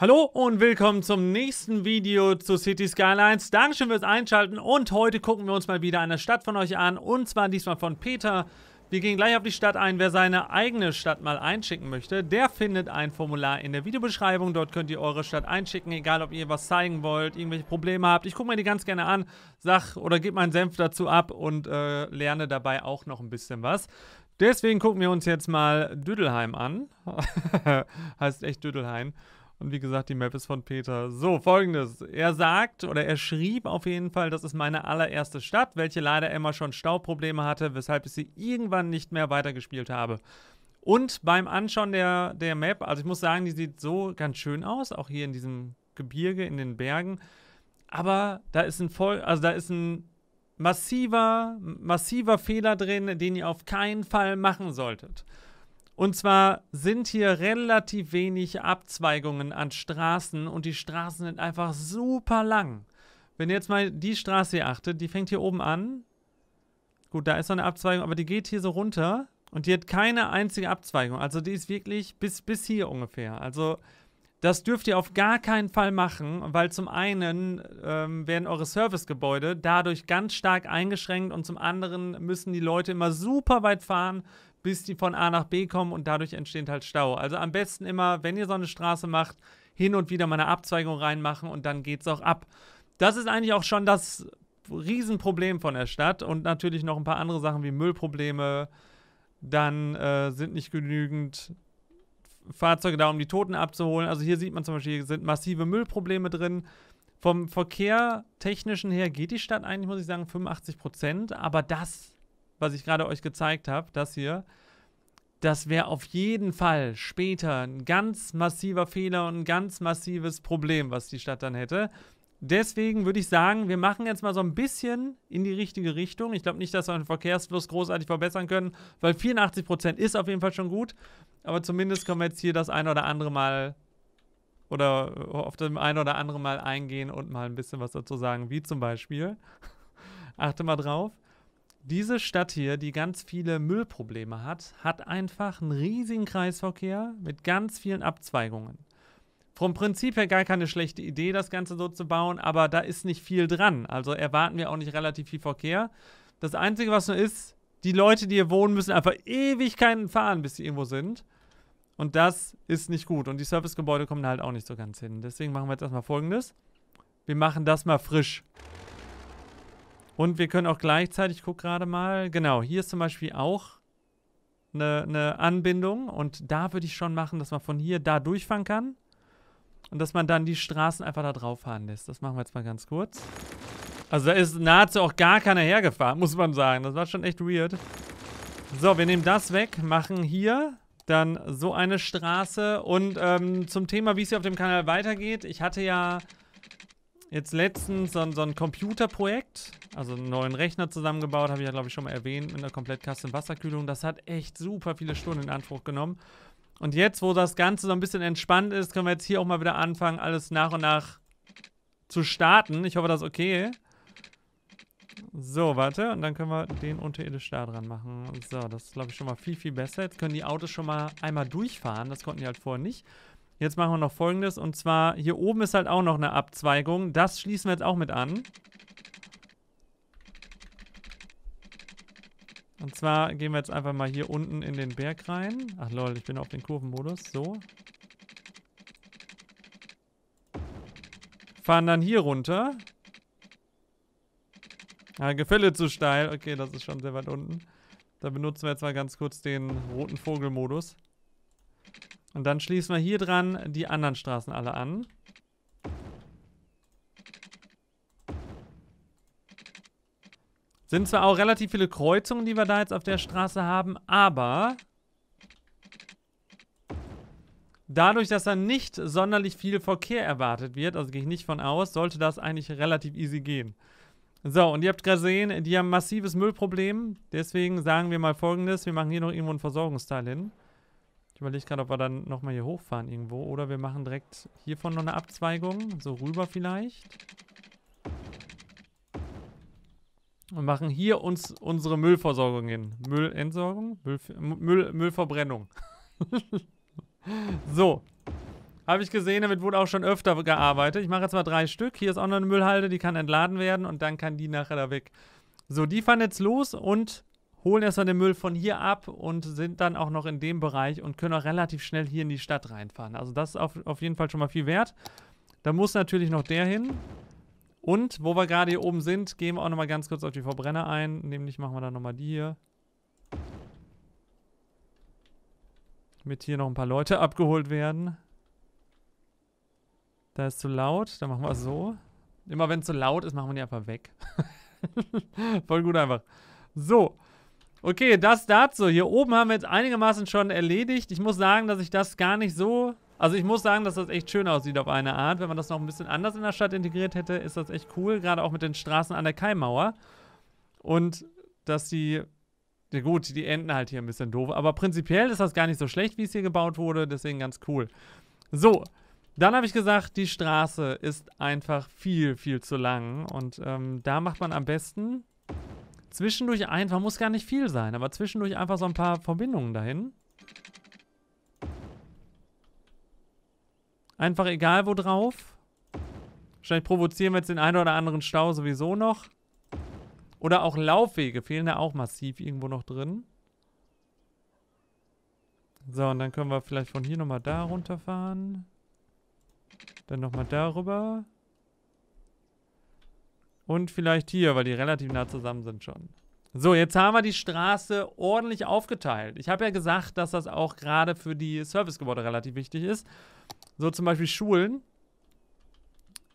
Hallo und willkommen zum nächsten Video zu City Skylines. Dankeschön fürs Einschalten und heute gucken wir uns mal wieder eine Stadt von euch an und zwar diesmal von Peter. Wir gehen gleich auf die Stadt ein. Wer seine eigene Stadt mal einschicken möchte, der findet ein Formular in der Videobeschreibung. Dort könnt ihr eure Stadt einschicken, egal ob ihr was zeigen wollt, irgendwelche Probleme habt. Ich gucke mir die ganz gerne an, sag oder gebe meinen Senf dazu ab und äh, lerne dabei auch noch ein bisschen was. Deswegen gucken wir uns jetzt mal Düdelheim an. heißt echt Düdelheim. Und wie gesagt, die Map ist von Peter. So, folgendes. Er sagt oder er schrieb auf jeden Fall, das ist meine allererste Stadt, welche leider immer schon Stauprobleme hatte, weshalb ich sie irgendwann nicht mehr weitergespielt habe. Und beim Anschauen der, der Map, also ich muss sagen, die sieht so ganz schön aus, auch hier in diesem Gebirge, in den Bergen. Aber da ist ein voll, also da ist ein massiver, massiver Fehler drin, den ihr auf keinen Fall machen solltet. Und zwar sind hier relativ wenig Abzweigungen an Straßen und die Straßen sind einfach super lang. Wenn ihr jetzt mal die Straße hier achtet, die fängt hier oben an. Gut, da ist noch eine Abzweigung, aber die geht hier so runter und die hat keine einzige Abzweigung. Also die ist wirklich bis, bis hier ungefähr. Also das dürft ihr auf gar keinen Fall machen, weil zum einen ähm, werden eure Servicegebäude dadurch ganz stark eingeschränkt und zum anderen müssen die Leute immer super weit fahren, bis die von A nach B kommen und dadurch entsteht halt Stau. Also am besten immer, wenn ihr so eine Straße macht, hin und wieder mal eine Abzweigung reinmachen und dann geht's auch ab. Das ist eigentlich auch schon das Riesenproblem von der Stadt und natürlich noch ein paar andere Sachen wie Müllprobleme. Dann äh, sind nicht genügend Fahrzeuge da, um die Toten abzuholen. Also hier sieht man zum Beispiel, hier sind massive Müllprobleme drin. Vom Verkehrtechnischen her geht die Stadt eigentlich, muss ich sagen, 85 Prozent. Aber das was ich gerade euch gezeigt habe, das hier, das wäre auf jeden Fall später ein ganz massiver Fehler und ein ganz massives Problem, was die Stadt dann hätte. Deswegen würde ich sagen, wir machen jetzt mal so ein bisschen in die richtige Richtung. Ich glaube nicht, dass wir den Verkehrsfluss großartig verbessern können, weil 84% ist auf jeden Fall schon gut. Aber zumindest können wir jetzt hier das ein oder andere Mal oder äh, auf dem ein oder andere Mal eingehen und mal ein bisschen was dazu sagen, wie zum Beispiel. Achte mal drauf. Diese Stadt hier, die ganz viele Müllprobleme hat, hat einfach einen riesigen Kreisverkehr mit ganz vielen Abzweigungen. Vom Prinzip her gar keine schlechte Idee, das Ganze so zu bauen, aber da ist nicht viel dran. Also erwarten wir auch nicht relativ viel Verkehr. Das Einzige, was nur ist, die Leute, die hier wohnen, müssen einfach ewig keinen fahren, bis sie irgendwo sind. Und das ist nicht gut. Und die Servicegebäude kommen halt auch nicht so ganz hin. Deswegen machen wir jetzt erstmal folgendes. Wir machen das mal frisch. Und wir können auch gleichzeitig, ich gucke gerade mal, genau, hier ist zum Beispiel auch eine, eine Anbindung. Und da würde ich schon machen, dass man von hier da durchfahren kann. Und dass man dann die Straßen einfach da drauf fahren lässt. Das machen wir jetzt mal ganz kurz. Also da ist nahezu auch gar keiner hergefahren, muss man sagen. Das war schon echt weird. So, wir nehmen das weg, machen hier dann so eine Straße. Und ähm, zum Thema, wie es hier auf dem Kanal weitergeht. Ich hatte ja jetzt letztens so, so ein Computerprojekt also einen neuen Rechner zusammengebaut, habe ich ja glaube ich schon mal erwähnt, mit einer komplett custom Wasserkühlung. Das hat echt super viele Stunden in Anspruch genommen. Und jetzt, wo das Ganze so ein bisschen entspannt ist, können wir jetzt hier auch mal wieder anfangen, alles nach und nach zu starten. Ich hoffe, das ist okay. So, warte. Und dann können wir den unterirdisch da dran machen. So, das ist, glaube ich, schon mal viel, viel besser. Jetzt können die Autos schon mal einmal durchfahren. Das konnten die halt vorher nicht. Jetzt machen wir noch folgendes. Und zwar, hier oben ist halt auch noch eine Abzweigung. Das schließen wir jetzt auch mit an. Und zwar gehen wir jetzt einfach mal hier unten in den Berg rein. Ach lol, ich bin auf den Kurvenmodus. So. Fahren dann hier runter. Ah, Gefälle zu steil. Okay, das ist schon sehr weit unten. Da benutzen wir jetzt mal ganz kurz den roten Vogelmodus. Und dann schließen wir hier dran die anderen Straßen alle an. Sind zwar auch relativ viele Kreuzungen, die wir da jetzt auf der Straße haben, aber dadurch, dass da nicht sonderlich viel Verkehr erwartet wird, also gehe ich nicht von aus, sollte das eigentlich relativ easy gehen. So, und ihr habt gerade gesehen, die haben ein massives Müllproblem. Deswegen sagen wir mal folgendes. Wir machen hier noch irgendwo einen Versorgungsteil hin. Ich überlege gerade, ob wir dann nochmal hier hochfahren irgendwo. Oder wir machen direkt hiervon noch eine Abzweigung. So rüber vielleicht und machen hier uns unsere Müllversorgung hin. Müllentsorgung? Müll, Müll, Müllverbrennung. so. Habe ich gesehen, damit wurde auch schon öfter gearbeitet. Ich mache jetzt mal drei Stück. Hier ist auch noch eine Müllhalde, die kann entladen werden und dann kann die nachher da weg. So, die fahren jetzt los und holen erstmal den Müll von hier ab und sind dann auch noch in dem Bereich und können auch relativ schnell hier in die Stadt reinfahren. Also das ist auf, auf jeden Fall schon mal viel wert. Da muss natürlich noch der hin. Und wo wir gerade hier oben sind, gehen wir auch nochmal ganz kurz auf die Verbrenner ein. Nämlich machen wir dann nochmal die hier. Damit hier noch ein paar Leute abgeholt werden. Da ist zu laut, dann machen wir so. Immer wenn es zu laut ist, machen wir die einfach weg. Voll gut einfach. So. Okay, das dazu. Hier oben haben wir jetzt einigermaßen schon erledigt. Ich muss sagen, dass ich das gar nicht so also ich muss sagen, dass das echt schön aussieht auf eine Art. Wenn man das noch ein bisschen anders in der Stadt integriert hätte, ist das echt cool. Gerade auch mit den Straßen an der Kaimauer. Und dass die ja gut, die enden halt hier ein bisschen doof. Aber prinzipiell ist das gar nicht so schlecht, wie es hier gebaut wurde. Deswegen ganz cool. So, dann habe ich gesagt, die Straße ist einfach viel, viel zu lang. Und ähm, da macht man am besten zwischendurch einfach, muss gar nicht viel sein, aber zwischendurch einfach so ein paar Verbindungen dahin. Einfach egal wo drauf. Wahrscheinlich provozieren wir jetzt den einen oder anderen Stau sowieso noch. Oder auch Laufwege fehlen da auch massiv irgendwo noch drin. So, und dann können wir vielleicht von hier nochmal da runterfahren. Dann nochmal darüber. Und vielleicht hier, weil die relativ nah zusammen sind schon. So, jetzt haben wir die Straße ordentlich aufgeteilt. Ich habe ja gesagt, dass das auch gerade für die Servicegebäude relativ wichtig ist. So zum Beispiel Schulen.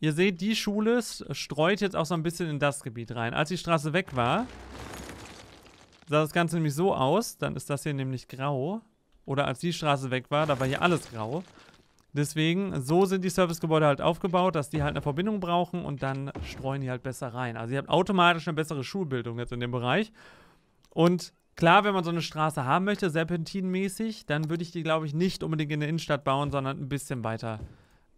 Ihr seht, die Schule äh, streut jetzt auch so ein bisschen in das Gebiet rein. Als die Straße weg war, sah das Ganze nämlich so aus. Dann ist das hier nämlich grau. Oder als die Straße weg war, da war hier alles grau. Deswegen, so sind die Servicegebäude halt aufgebaut, dass die halt eine Verbindung brauchen und dann streuen die halt besser rein. Also ihr habt automatisch eine bessere Schulbildung jetzt in dem Bereich. Und Klar, wenn man so eine Straße haben möchte, serpentinmäßig, dann würde ich die, glaube ich, nicht unbedingt in der Innenstadt bauen, sondern ein bisschen weiter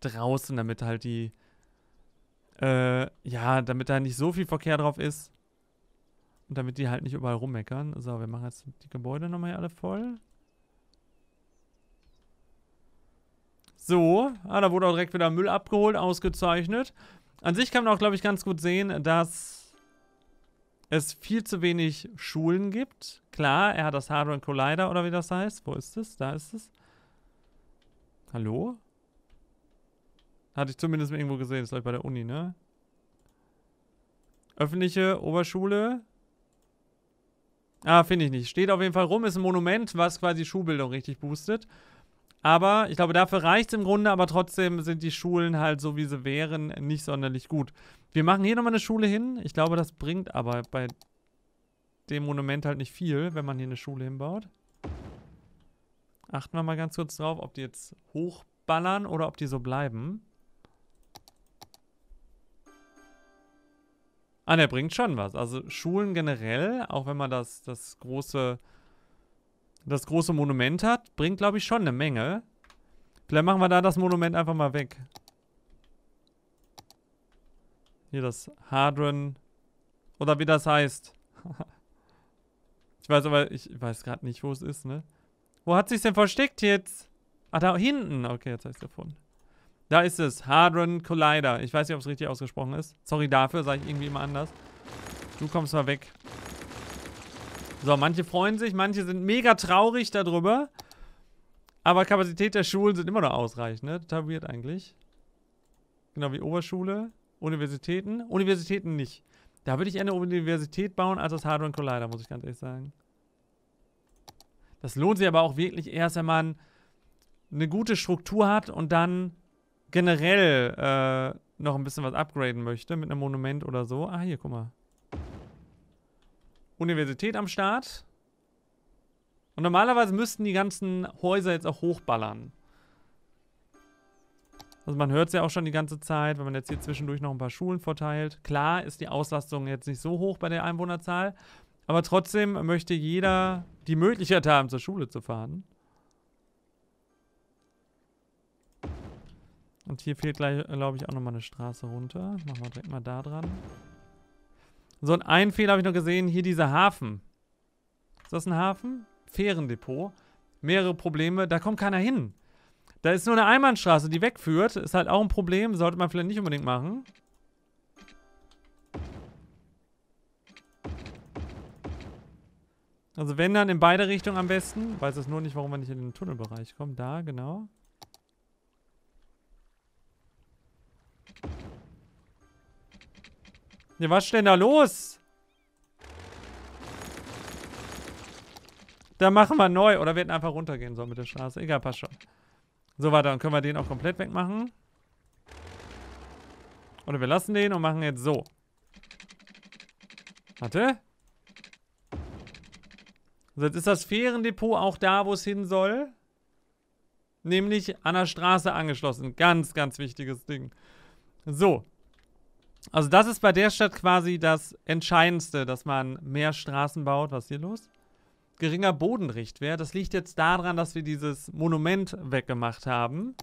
draußen, damit halt die, äh, ja, damit da nicht so viel Verkehr drauf ist. Und damit die halt nicht überall rummeckern. So, wir machen jetzt die Gebäude nochmal hier alle voll. So, ah, da wurde auch direkt wieder Müll abgeholt, ausgezeichnet. An sich kann man auch, glaube ich, ganz gut sehen, dass es viel zu wenig Schulen gibt. Klar, er hat das Hardware Collider oder wie das heißt. Wo ist es? Da ist es. Hallo? Hatte ich zumindest irgendwo gesehen. Ist, glaube ich, bei der Uni, ne? Öffentliche Oberschule. Ah, finde ich nicht. Steht auf jeden Fall rum. Ist ein Monument, was quasi Schulbildung richtig boostet. Aber ich glaube, dafür reicht es im Grunde, aber trotzdem sind die Schulen halt so, wie sie wären, nicht sonderlich gut. Wir machen hier nochmal eine Schule hin. Ich glaube, das bringt aber bei dem Monument halt nicht viel, wenn man hier eine Schule hinbaut. Achten wir mal ganz kurz drauf, ob die jetzt hochballern oder ob die so bleiben. Ah, der bringt schon was. Also Schulen generell, auch wenn man das, das große das große Monument hat, bringt glaube ich schon eine Menge. Vielleicht machen wir da das Monument einfach mal weg. Hier das Hadron. Oder wie das heißt. ich weiß aber, ich weiß gerade nicht, wo es ist, ne? Wo hat sich denn versteckt jetzt? Ah, da hinten. Okay, jetzt habe ich gefunden. Da ist es. Hadron Collider. Ich weiß nicht, ob es richtig ausgesprochen ist. Sorry dafür, sage ich irgendwie immer anders. Du kommst mal weg. So, manche freuen sich, manche sind mega traurig darüber. Aber Kapazität der Schulen sind immer noch ausreichend, ne? Total weird eigentlich. Genau wie Oberschule. Universitäten? Universitäten nicht. Da würde ich eher eine Universität bauen als das Hardware Collider, muss ich ganz ehrlich sagen. Das lohnt sich aber auch wirklich erst, wenn man eine gute Struktur hat und dann generell äh, noch ein bisschen was upgraden möchte mit einem Monument oder so. Ah, hier, guck mal. Universität am Start. Und normalerweise müssten die ganzen Häuser jetzt auch hochballern. Also man hört es ja auch schon die ganze Zeit, wenn man jetzt hier zwischendurch noch ein paar Schulen verteilt. Klar ist die Auslastung jetzt nicht so hoch bei der Einwohnerzahl, aber trotzdem möchte jeder die Möglichkeit haben, zur Schule zu fahren. Und hier fehlt, gleich, äh, glaube ich, auch nochmal eine Straße runter. Machen wir direkt mal da dran. So, und einen Fehler habe ich noch gesehen. Hier dieser Hafen. Ist das ein Hafen? Fährendepot. Mehrere Probleme. Da kommt keiner hin. Da ist nur eine Einbahnstraße, die wegführt. Ist halt auch ein Problem. Sollte man vielleicht nicht unbedingt machen. Also wenn, dann in beide Richtungen am besten. Weiß es nur nicht, warum wir nicht in den Tunnelbereich kommen. Da, genau. Ja, was ist denn da los? Da machen wir neu. Oder wir hätten einfach runtergehen sollen mit der Straße. Egal, passt schon. So, warte, dann können wir den auch komplett wegmachen. Oder wir lassen den und machen jetzt so. Warte. So, jetzt ist das Fährendepot auch da, wo es hin soll. Nämlich an der Straße angeschlossen. Ganz, ganz wichtiges Ding. So. Also das ist bei der Stadt quasi das Entscheidendste, dass man mehr Straßen baut. Was ist hier los? geringer Bodenrichtwert. Das liegt jetzt daran, dass wir dieses Monument weggemacht haben.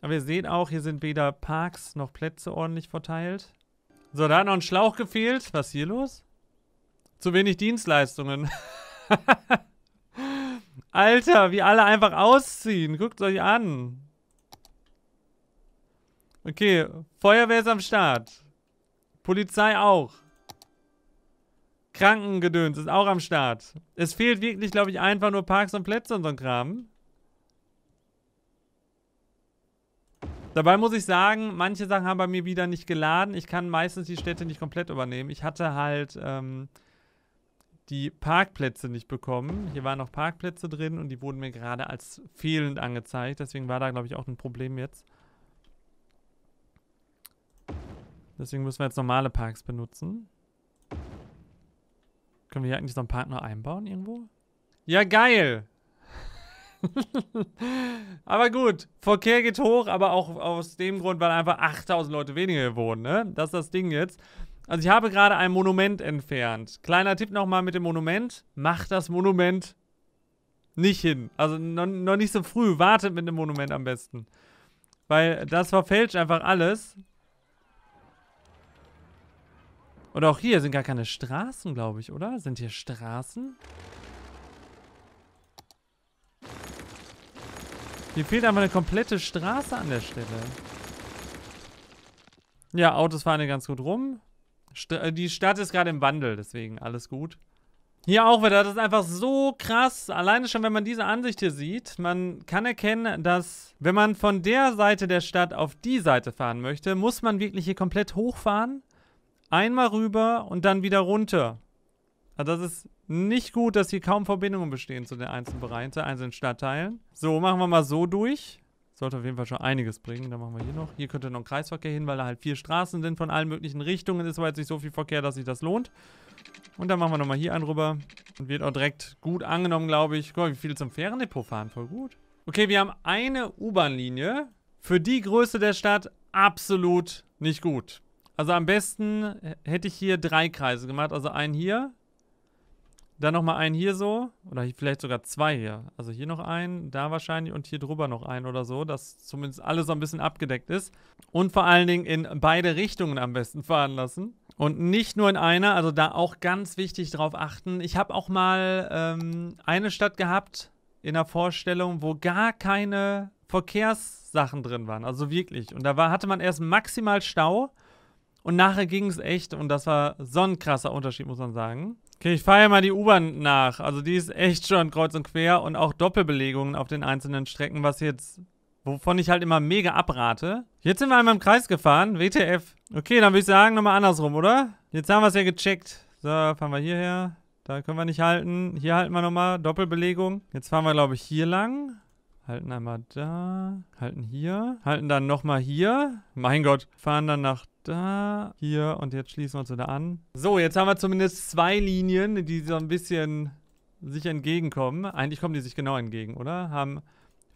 Aber ihr seht auch, hier sind weder Parks noch Plätze ordentlich verteilt. So, da hat noch ein Schlauch gefehlt. Was ist hier los? Zu wenig Dienstleistungen. Alter, wie alle einfach ausziehen. Guckt euch an. Okay, Feuerwehr ist am Start. Polizei auch. Krankengedöns ist auch am Start. Es fehlt wirklich, glaube ich, einfach nur Parks und Plätze und so ein Kram. Dabei muss ich sagen, manche Sachen haben bei mir wieder nicht geladen. Ich kann meistens die Städte nicht komplett übernehmen. Ich hatte halt ähm, die Parkplätze nicht bekommen. Hier waren noch Parkplätze drin und die wurden mir gerade als fehlend angezeigt. Deswegen war da, glaube ich, auch ein Problem jetzt. Deswegen müssen wir jetzt normale Parks benutzen. Können wir hier eigentlich so einen Partner einbauen irgendwo? Ja, geil! aber gut, Verkehr geht hoch, aber auch aus dem Grund, weil einfach 8000 Leute weniger wohnen, ne? Das ist das Ding jetzt. Also ich habe gerade ein Monument entfernt. Kleiner Tipp nochmal mit dem Monument. Macht das Monument nicht hin. Also noch, noch nicht so früh. Wartet mit dem Monument am besten. Weil das verfälscht einfach alles. Und auch hier sind gar keine Straßen, glaube ich, oder? Sind hier Straßen? Hier fehlt einfach eine komplette Straße an der Stelle. Ja, Autos fahren hier ganz gut rum. St äh, die Stadt ist gerade im Wandel, deswegen alles gut. Hier auch wieder, das ist einfach so krass. Alleine schon, wenn man diese Ansicht hier sieht, man kann erkennen, dass wenn man von der Seite der Stadt auf die Seite fahren möchte, muss man wirklich hier komplett hochfahren. Einmal rüber und dann wieder runter. Also das ist nicht gut, dass hier kaum Verbindungen bestehen zu den einzelnen Bereichen, zu einzelnen Stadtteilen. So, machen wir mal so durch. Sollte auf jeden Fall schon einiges bringen. Dann machen wir hier noch. Hier könnte noch ein Kreisverkehr hin, weil da halt vier Straßen sind von allen möglichen Richtungen. Ist aber jetzt nicht so viel Verkehr, dass sich das lohnt. Und dann machen wir nochmal hier einen rüber. Und wird auch direkt gut angenommen, glaube ich. Guck mal, wie viele zum Fährendepot fahren. Voll gut. Okay, wir haben eine U-Bahn-Linie. Für die Größe der Stadt absolut nicht gut. Also am besten hätte ich hier drei Kreise gemacht. Also einen hier. Dann nochmal einen hier so. Oder vielleicht sogar zwei hier. Also hier noch einen, da wahrscheinlich und hier drüber noch einen oder so. Dass zumindest alles so ein bisschen abgedeckt ist. Und vor allen Dingen in beide Richtungen am besten fahren lassen. Und nicht nur in einer, also da auch ganz wichtig drauf achten. Ich habe auch mal ähm, eine Stadt gehabt in der Vorstellung, wo gar keine Verkehrssachen drin waren. Also wirklich. Und da war, hatte man erst maximal Stau und nachher ging es echt und das war so ein krasser Unterschied, muss man sagen. Okay, ich fahre ja mal die U-Bahn nach. Also die ist echt schon kreuz und quer und auch Doppelbelegungen auf den einzelnen Strecken, was jetzt, wovon ich halt immer mega abrate. Jetzt sind wir einmal im Kreis gefahren, WTF. Okay, dann würde ich sagen, nochmal andersrum, oder? Jetzt haben wir es ja gecheckt. So, fahren wir hierher. Da können wir nicht halten. Hier halten wir nochmal. Doppelbelegung. Jetzt fahren wir, glaube ich, hier lang. Halten einmal da. Halten hier. Halten dann nochmal hier. Mein Gott. Fahren dann nach da. Hier. Und jetzt schließen wir uns wieder an. So, jetzt haben wir zumindest zwei Linien, die so ein bisschen sich entgegenkommen. Eigentlich kommen die sich genau entgegen, oder? Haben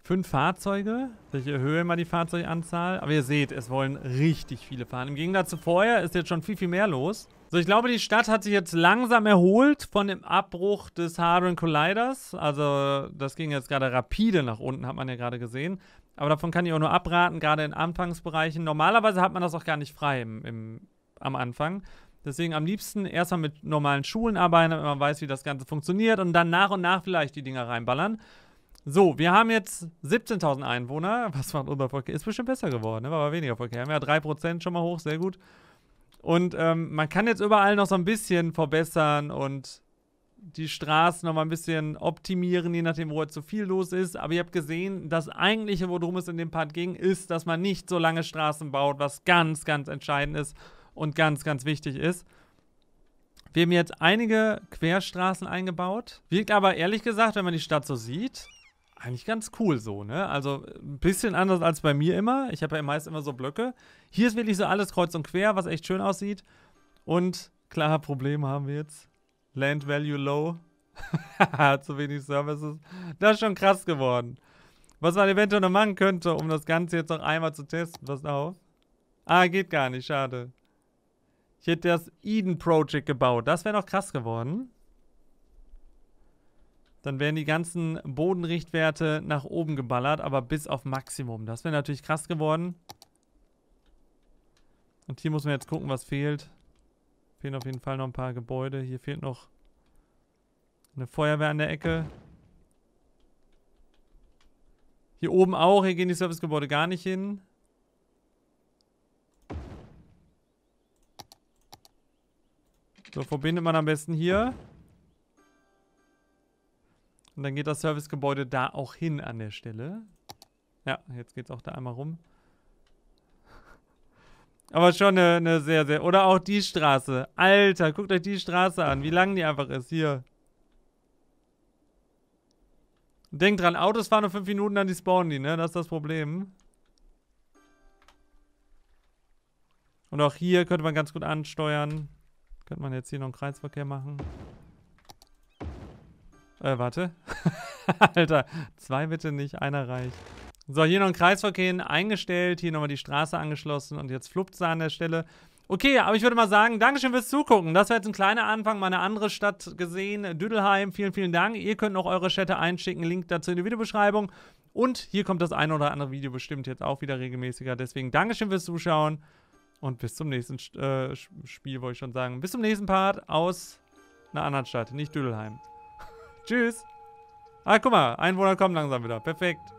Fünf Fahrzeuge. Ich erhöhe mal die Fahrzeuganzahl. Aber ihr seht, es wollen richtig viele fahren. Im Gegensatz zu vorher ist jetzt schon viel, viel mehr los. So, ich glaube, die Stadt hat sich jetzt langsam erholt von dem Abbruch des Hadron Colliders. Also, das ging jetzt gerade rapide nach unten, hat man ja gerade gesehen. Aber davon kann ich auch nur abraten, gerade in Anfangsbereichen. Normalerweise hat man das auch gar nicht frei im, im, am Anfang. Deswegen am liebsten erstmal mit normalen Schulen arbeiten, damit man weiß, wie das Ganze funktioniert und dann nach und nach vielleicht die Dinger reinballern. So, wir haben jetzt 17.000 Einwohner. Was macht unser Volk? Ist bestimmt besser geworden, ne? war aber weniger Verkehr. Wir haben ja 3% schon mal hoch, sehr gut. Und ähm, man kann jetzt überall noch so ein bisschen verbessern und die Straßen noch mal ein bisschen optimieren, je nachdem, wo jetzt zu viel los ist. Aber ihr habt gesehen, das eigentliche, worum es in dem Part ging, ist, dass man nicht so lange Straßen baut, was ganz, ganz entscheidend ist und ganz, ganz wichtig ist. Wir haben jetzt einige Querstraßen eingebaut. Wirkt aber ehrlich gesagt, wenn man die Stadt so sieht, eigentlich ganz cool so, ne? Also ein bisschen anders als bei mir immer. Ich habe ja meist immer so Blöcke. Hier ist wirklich so alles kreuz und quer, was echt schön aussieht. Und klar, Probleme haben wir jetzt. Land Value Low. Zu wenig Services. Das ist schon krass geworden. Was man eventuell noch machen könnte, um das Ganze jetzt noch einmal zu testen. Pass auf. Ah, geht gar nicht. Schade. Ich hätte das Eden Project gebaut. Das wäre noch krass geworden dann werden die ganzen Bodenrichtwerte nach oben geballert, aber bis auf Maximum. Das wäre natürlich krass geworden. Und hier muss man jetzt gucken, was fehlt. Fehlen auf jeden Fall noch ein paar Gebäude. Hier fehlt noch eine Feuerwehr an der Ecke. Hier oben auch. Hier gehen die Servicegebäude gar nicht hin. So, verbindet man am besten hier. Und dann geht das Servicegebäude da auch hin an der Stelle. Ja, jetzt geht es auch da einmal rum. Aber schon eine, eine, sehr, sehr... Oder auch die Straße. Alter, guckt euch die Straße an, wie lang die einfach ist. Hier. Denkt dran, Autos fahren nur 5 Minuten, dann die spawnen die, ne? Das ist das Problem. Und auch hier könnte man ganz gut ansteuern. Könnte man jetzt hier noch einen Kreisverkehr machen. Äh, warte. Alter, zwei bitte nicht, einer reicht. So, hier noch ein Kreisverkehr eingestellt, hier nochmal die Straße angeschlossen und jetzt fluppt es an der Stelle. Okay, aber ich würde mal sagen, Dankeschön fürs Zugucken. Das war jetzt ein kleiner Anfang, mal eine andere Stadt gesehen, Düdelheim. Vielen, vielen Dank. Ihr könnt noch eure Städte einschicken, Link dazu in der Videobeschreibung. Und hier kommt das ein oder andere Video bestimmt jetzt auch wieder regelmäßiger. Deswegen Dankeschön fürs Zuschauen und bis zum nächsten äh, Spiel, wollte ich schon sagen. Bis zum nächsten Part aus einer anderen Stadt, nicht Düdelheim. Tschüss. Ah, guck mal, Einwohner kommen langsam wieder. Perfekt.